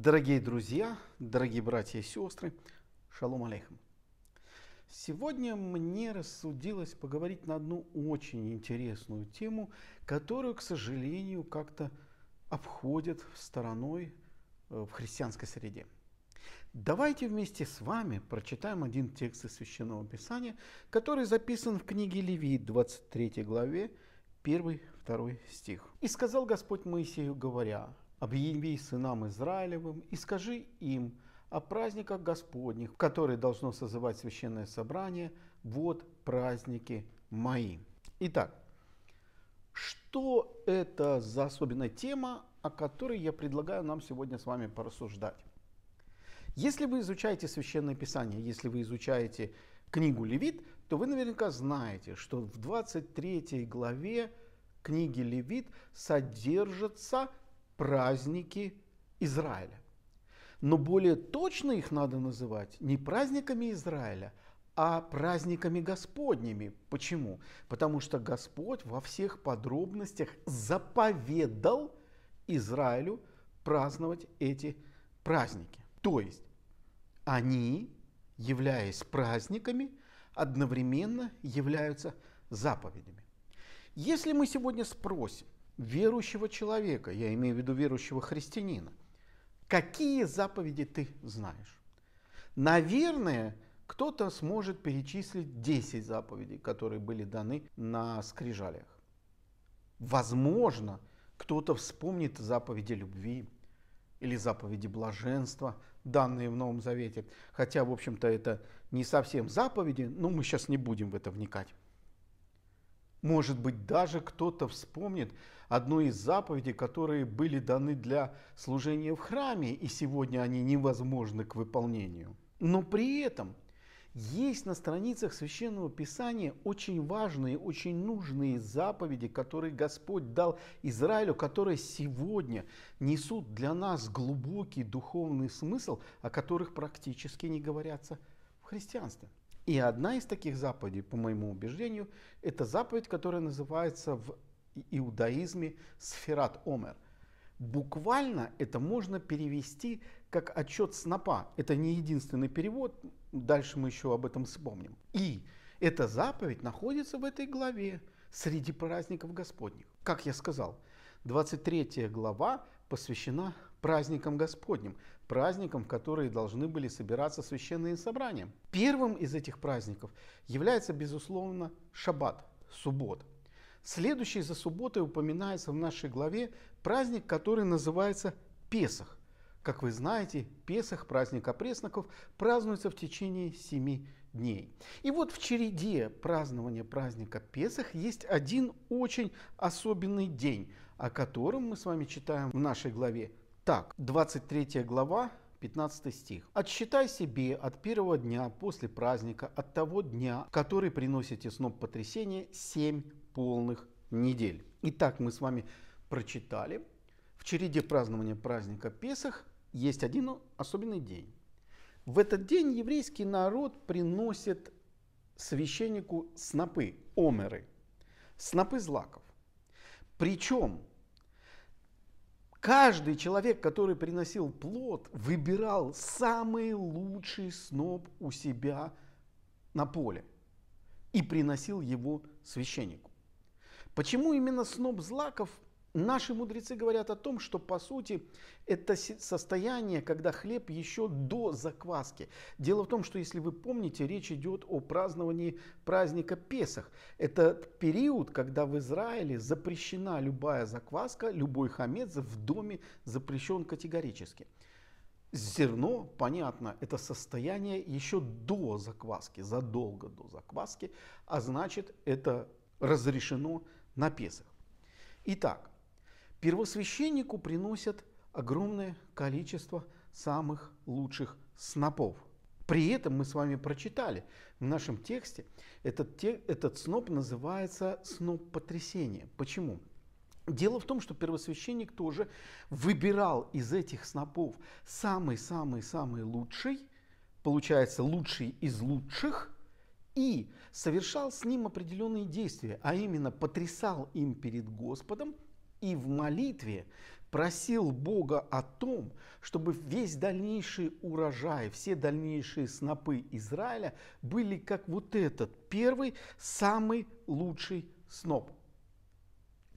Дорогие друзья, дорогие братья и сестры, шалом алейхам. Сегодня мне рассудилось поговорить на одну очень интересную тему, которую, к сожалению, как-то обходят стороной э, в христианской среде. Давайте вместе с вами прочитаем один текст из Священного Писания, который записан в книге Левит, 23 главе, 1-2 стих. «И сказал Господь Моисею, говоря, объяви сынам Израилевым и скажи им о праздниках Господних, которые должно созывать священное собрание, вот праздники мои. Итак, что это за особенная тема, о которой я предлагаю нам сегодня с вами порассуждать? Если вы изучаете Священное Писание, если вы изучаете книгу Левит, то вы наверняка знаете, что в 23 главе книги Левит содержится праздники Израиля. Но более точно их надо называть не праздниками Израиля, а праздниками Господними. Почему? Потому что Господь во всех подробностях заповедал Израилю праздновать эти праздники. То есть они, являясь праздниками, одновременно являются заповедями. Если мы сегодня спросим, верующего человека, я имею в виду верующего христианина, какие заповеди ты знаешь? Наверное, кто-то сможет перечислить 10 заповедей, которые были даны на скрижалях. Возможно, кто-то вспомнит заповеди любви или заповеди блаженства, данные в Новом Завете. Хотя, в общем-то, это не совсем заповеди, но мы сейчас не будем в это вникать. Может быть, даже кто-то вспомнит одну из заповедей, которые были даны для служения в храме, и сегодня они невозможны к выполнению. Но при этом есть на страницах Священного Писания очень важные, очень нужные заповеди, которые Господь дал Израилю, которые сегодня несут для нас глубокий духовный смысл, о которых практически не говорятся в христианстве. И одна из таких заповедей, по моему убеждению, это заповедь, которая называется в иудаизме сферат омер. Буквально это можно перевести как отчет снопа. Это не единственный перевод, дальше мы еще об этом вспомним. И эта заповедь находится в этой главе среди праздников Господних. Как я сказал, 23 глава посвящена праздником Господним, праздником, в которые должны были собираться священные собрания. Первым из этих праздников является, безусловно, Шаббат, суббот. Следующий за субботой упоминается в нашей главе праздник, который называется Песах. Как вы знаете, Песах, праздник опресноков, празднуется в течение семи дней. И вот в череде празднования праздника Песах есть один очень особенный день, о котором мы с вами читаем в нашей главе так, 23 глава, 15 стих. «Отсчитай себе от первого дня после праздника, от того дня, который приносите сноп потрясения, семь полных недель». Итак, мы с вами прочитали. В череде празднования праздника Песах есть один особенный день. В этот день еврейский народ приносит священнику снопы, омеры, снопы злаков. Причем Каждый человек, который приносил плод, выбирал самый лучший сноп у себя на поле и приносил его священнику. Почему именно сноп злаков – Наши мудрецы говорят о том, что по сути это состояние, когда хлеб еще до закваски. Дело в том, что если вы помните, речь идет о праздновании праздника Песах. Это период, когда в Израиле запрещена любая закваска, любой хамец в доме запрещен категорически. Зерно, понятно, это состояние еще до закваски, задолго до закваски, а значит это разрешено на Песах. Итак, Первосвященнику приносят огромное количество самых лучших снопов. При этом мы с вами прочитали в нашем тексте, этот, те, этот сноп называется сноп потрясения. Почему? Дело в том, что первосвященник тоже выбирал из этих снопов самый-самый-самый лучший, получается лучший из лучших, и совершал с ним определенные действия, а именно потрясал им перед Господом и в молитве просил Бога о том, чтобы весь дальнейший урожай, все дальнейшие снопы Израиля были как вот этот первый, самый лучший сноп.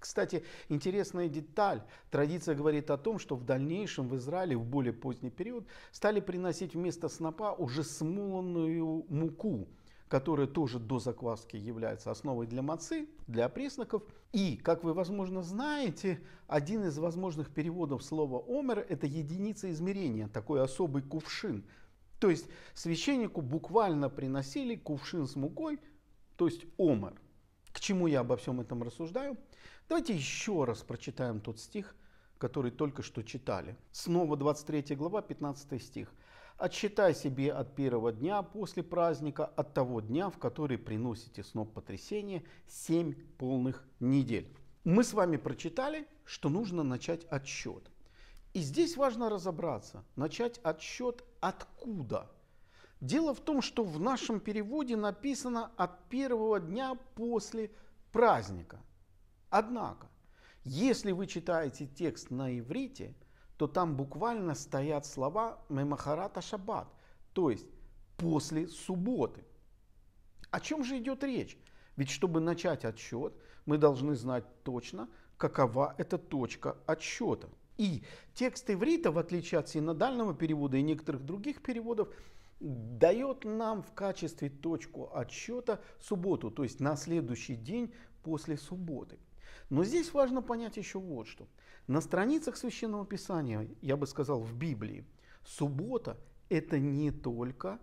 Кстати, интересная деталь. Традиция говорит о том, что в дальнейшем в Израиле в более поздний период стали приносить вместо снопа уже смоланную муку – которая тоже до закваски является основой для мацы, для признаков. И, как вы, возможно, знаете, один из возможных переводов слова «омер» – это единица измерения, такой особый кувшин. То есть священнику буквально приносили кувшин с мукой, то есть омер. К чему я обо всем этом рассуждаю? Давайте еще раз прочитаем тот стих, который только что читали. Снова 23 глава, 15 стих. Отсчитай себе от первого дня после праздника, от того дня, в который приносите сноп потрясения, 7 полных недель. Мы с вами прочитали, что нужно начать отсчет. И здесь важно разобраться, начать отсчет откуда. Дело в том, что в нашем переводе написано от первого дня после праздника. Однако, если вы читаете текст на иврите – то там буквально стоят слова Мемахарата Шаббат, то есть после субботы. О чем же идет речь? Ведь чтобы начать отсчет, мы должны знать точно, какова эта точка отсчета. И текст иврита, в отличие от синодального перевода и некоторых других переводов, дает нам в качестве точку отсчета субботу, то есть на следующий день после субботы. Но здесь важно понять еще вот что. На страницах Священного Писания, я бы сказал, в Библии, суббота – это не только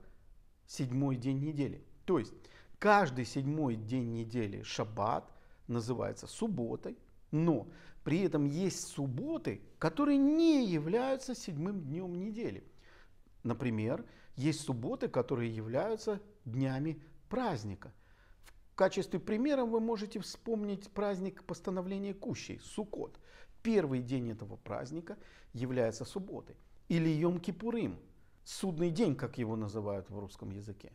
седьмой день недели. То есть каждый седьмой день недели, шаббат, называется субботой, но при этом есть субботы, которые не являются седьмым днем недели. Например, есть субботы, которые являются днями праздника качестве примера вы можете вспомнить праздник постановления Кущей, Суккот. Первый день этого праздника является субботой. Или Йом-Кипурим, судный день, как его называют в русском языке.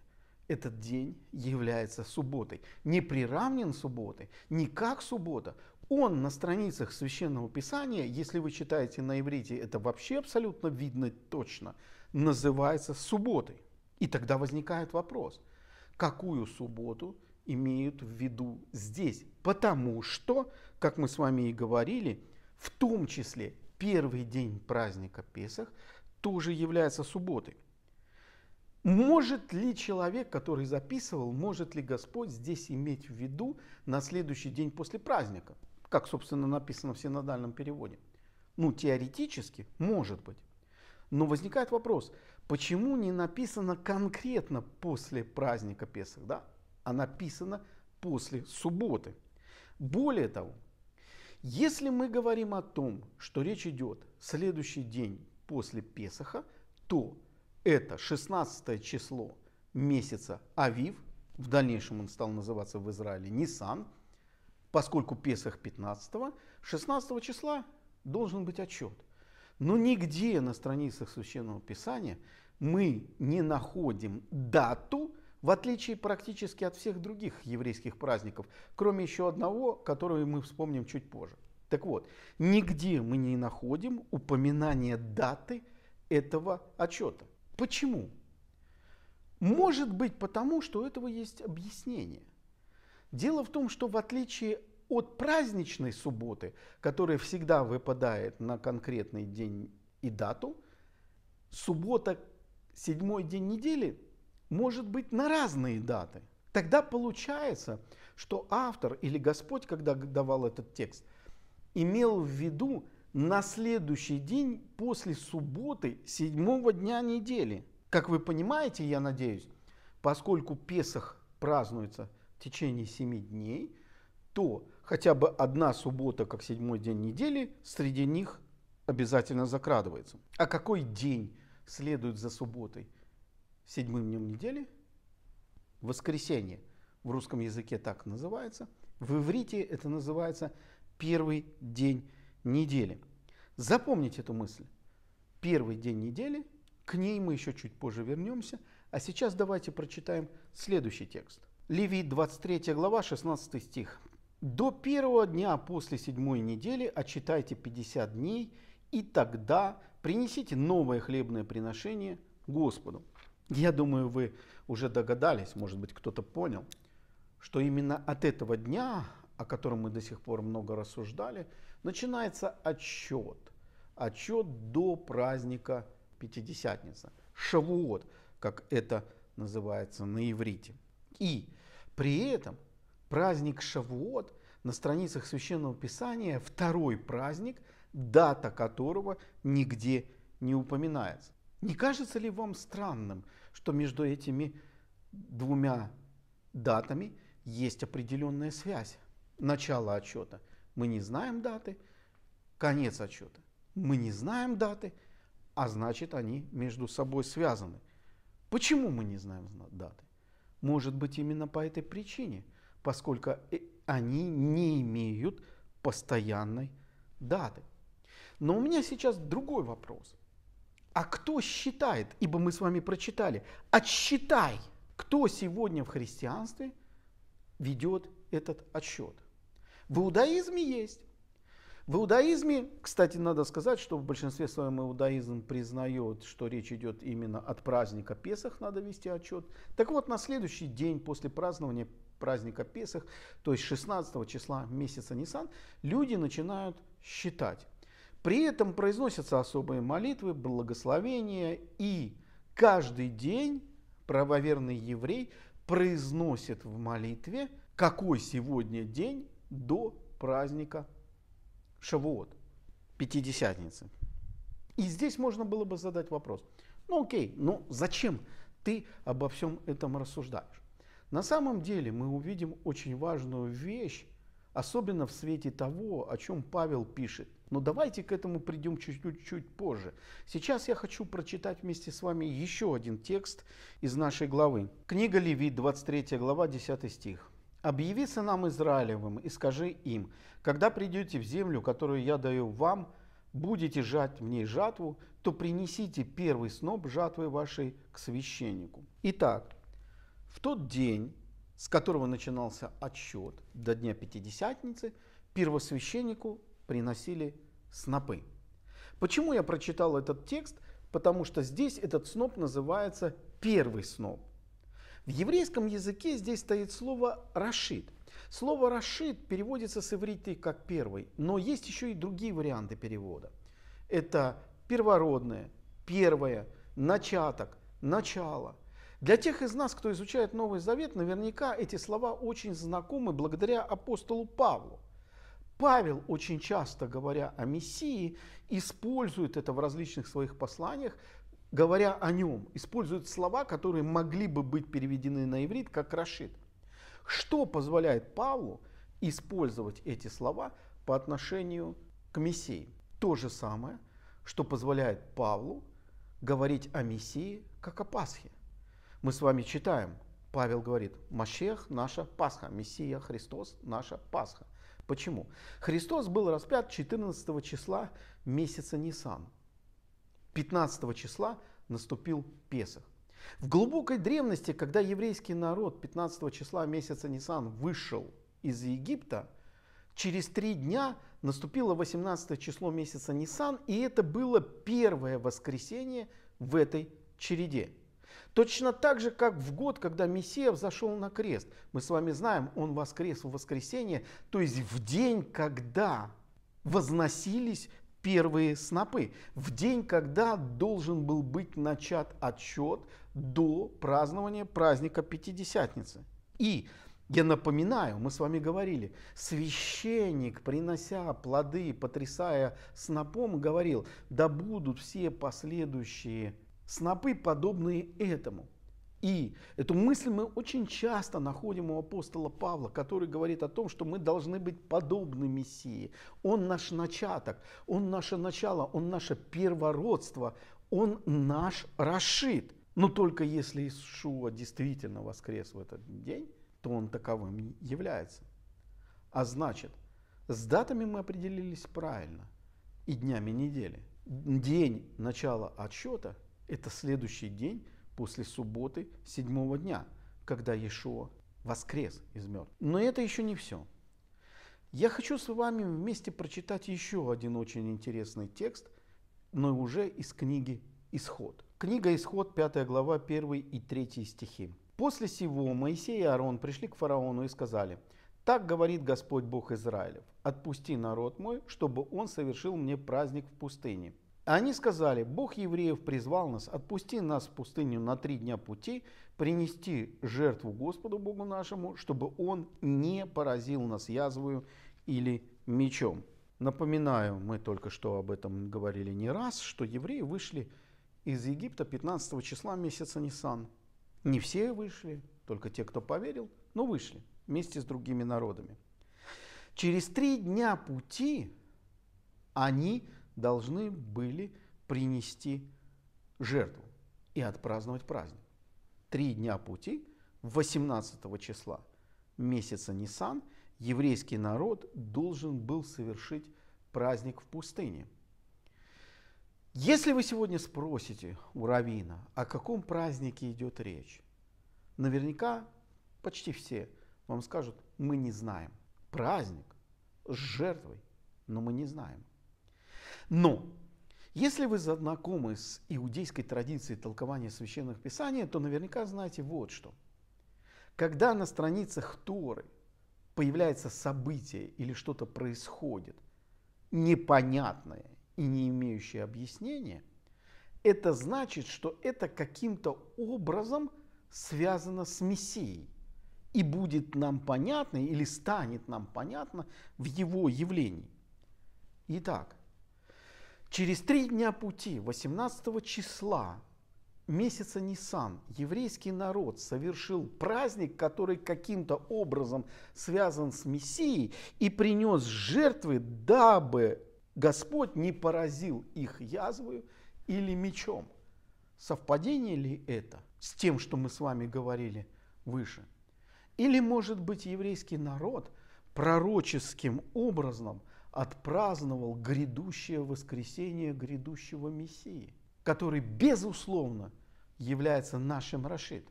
Этот день является субботой. Не приравнен субботы, не как суббота. Он на страницах Священного Писания, если вы читаете на иврите, это вообще абсолютно видно точно, называется субботой. И тогда возникает вопрос, какую субботу имеют в виду здесь. Потому что, как мы с вами и говорили, в том числе первый день праздника Песах тоже является субботой. Может ли человек, который записывал, может ли Господь здесь иметь в виду на следующий день после праздника, как, собственно, написано в синодальном переводе? Ну, теоретически, может быть. Но возникает вопрос, почему не написано конкретно после праздника Песах, да? а написано после субботы. Более того, если мы говорим о том, что речь идет следующий день после Песаха, то это 16 число месяца Авив, в дальнейшем он стал называться в Израиле Нисан, поскольку Песах 15, 16 числа должен быть отчет. Но нигде на страницах Священного Писания мы не находим дату в отличие практически от всех других еврейских праздников, кроме еще одного, который мы вспомним чуть позже. Так вот, нигде мы не находим упоминания даты этого отчета. Почему? Может быть потому, что у этого есть объяснение. Дело в том, что в отличие от праздничной субботы, которая всегда выпадает на конкретный день и дату, суббота, седьмой день недели, может быть на разные даты. Тогда получается, что автор или Господь, когда давал этот текст, имел в виду на следующий день после субботы седьмого дня недели. Как вы понимаете, я надеюсь, поскольку Песах празднуется в течение семи дней, то хотя бы одна суббота, как седьмой день недели, среди них обязательно закрадывается. А какой день следует за субботой? седьмым днем недели, воскресенье в русском языке так называется, в иврите это называется первый день недели. Запомните эту мысль. Первый день недели, к ней мы еще чуть позже вернемся, а сейчас давайте прочитаем следующий текст. Левит 23 глава 16 стих. «До первого дня после седьмой недели отчитайте 50 дней, и тогда принесите новое хлебное приношение Господу». Я думаю, вы уже догадались, может быть, кто-то понял, что именно от этого дня, о котором мы до сих пор много рассуждали, начинается отчет, отчет до праздника Пятидесятница. Шавуот, как это называется на иврите. И при этом праздник Шавуот на страницах Священного Писания второй праздник, дата которого нигде не упоминается. Не кажется ли вам странным, что между этими двумя датами есть определенная связь? Начало отчета. Мы не знаем даты, конец отчета. Мы не знаем даты, а значит они между собой связаны. Почему мы не знаем даты? Может быть именно по этой причине, поскольку э, они не имеют постоянной даты. Но у меня сейчас другой вопрос – а кто считает, ибо мы с вами прочитали, отсчитай, кто сегодня в христианстве ведет этот отсчет. В иудаизме есть. В иудаизме, кстати, надо сказать, что в большинстве своем иудаизм признает, что речь идет именно от праздника Песах, надо вести отчет. Так вот, на следующий день после празднования праздника Песах, то есть 16 числа месяца Нисан, люди начинают считать. При этом произносятся особые молитвы, благословения, и каждый день правоверный еврей произносит в молитве, какой сегодня день до праздника Шавуот, Пятидесятницы. И здесь можно было бы задать вопрос, ну окей, но ну, зачем ты обо всем этом рассуждаешь? На самом деле мы увидим очень важную вещь, особенно в свете того, о чем Павел пишет но ну, давайте к этому придем чуть-чуть позже. Сейчас я хочу прочитать вместе с вами еще один текст из нашей главы. Книга Левит, 23 глава, 10 стих. «Объяви нам Израилевым и скажи им, когда придете в землю, которую я даю вам, будете жать в ней жатву, то принесите первый сноп жатвы вашей к священнику». Итак, в тот день, с которого начинался отсчет до Дня Пятидесятницы, первосвященнику приносили снопы. Почему я прочитал этот текст? Потому что здесь этот сноп называется первый сноп. В еврейском языке здесь стоит слово «рашид». Слово «рашид» переводится с иврита как «первый», но есть еще и другие варианты перевода. Это первородное, первое, начаток, начало. Для тех из нас, кто изучает Новый Завет, наверняка эти слова очень знакомы благодаря апостолу Павлу. Павел, очень часто говоря о Мессии, использует это в различных своих посланиях, говоря о нем, использует слова, которые могли бы быть переведены на иврит как «рашид». Что позволяет Павлу использовать эти слова по отношению к Мессии? То же самое, что позволяет Павлу говорить о Мессии как о Пасхе. Мы с вами читаем, Павел говорит, «Машех – наша Пасха, Мессия Христос – наша Пасха». Почему? Христос был распят 14 числа месяца Нисан. 15 числа наступил Песах. В глубокой древности, когда еврейский народ 15 числа месяца Нисан вышел из Египта, через три дня наступило 18 число месяца Нисан, и это было первое воскресенье в этой череде. Точно так же, как в год, когда Мессия взошел на крест. Мы с вами знаем, он воскрес в воскресенье, то есть в день, когда возносились первые снопы, в день, когда должен был быть начат отчет до празднования праздника Пятидесятницы. И я напоминаю, мы с вами говорили, священник, принося плоды, потрясая снопом, говорил, да будут все последующие снопы, подобные этому. И эту мысль мы очень часто находим у апостола Павла, который говорит о том, что мы должны быть подобны Мессии. Он наш начаток, он наше начало, он наше первородство, он наш расшит. Но только если Иешуа действительно воскрес в этот день, то он таковым является. А значит, с датами мы определились правильно и днями недели. День начала отсчета – это следующий день после субботы седьмого дня, когда Иешуа воскрес из мертвых. Но это еще не все. Я хочу с вами вместе прочитать еще один очень интересный текст, но уже из книги «Исход». Книга «Исход», 5 глава, 1 и 3 стихи. «После сего Моисей и Аарон пришли к фараону и сказали, «Так говорит Господь Бог Израилев, отпусти народ мой, чтобы он совершил мне праздник в пустыне, они сказали, Бог евреев призвал нас, отпусти нас в пустыню на три дня пути, принести жертву Господу Богу нашему, чтобы Он не поразил нас язвою или мечом. Напоминаю, мы только что об этом говорили не раз, что евреи вышли из Египта 15 числа месяца Нисан. Не все вышли, только те, кто поверил, но вышли вместе с другими народами. Через три дня пути они должны были принести жертву и отпраздновать праздник. Три дня пути, 18 числа месяца Нисан, еврейский народ должен был совершить праздник в пустыне. Если вы сегодня спросите у Равина, о каком празднике идет речь, наверняка почти все вам скажут, мы не знаем. Праздник с жертвой, но мы не знаем. Но если вы знакомы с иудейской традицией толкования священных писаний, то наверняка знаете вот что. Когда на страницах Торы появляется событие или что-то происходит, непонятное и не имеющее объяснения, это значит, что это каким-то образом связано с Мессией и будет нам понятно или станет нам понятно в его явлении. Итак, Через три дня пути, 18 числа месяца Нисан, еврейский народ совершил праздник, который каким-то образом связан с Мессией и принес жертвы, дабы Господь не поразил их язвою или мечом. Совпадение ли это с тем, что мы с вами говорили выше? Или, может быть, еврейский народ пророческим образом – отпраздновал грядущее воскресение грядущего Мессии, который, безусловно, является нашим Рашид,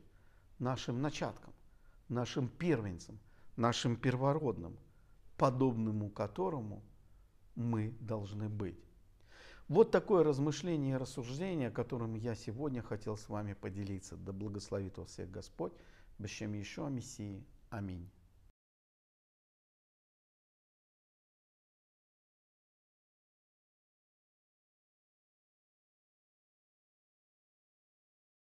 нашим начатком, нашим первенцем, нашим первородным, подобному которому мы должны быть. Вот такое размышление и рассуждение, которым я сегодня хотел с вами поделиться. Да благословит вас всех Господь, Бащем еще о Мессии. Аминь.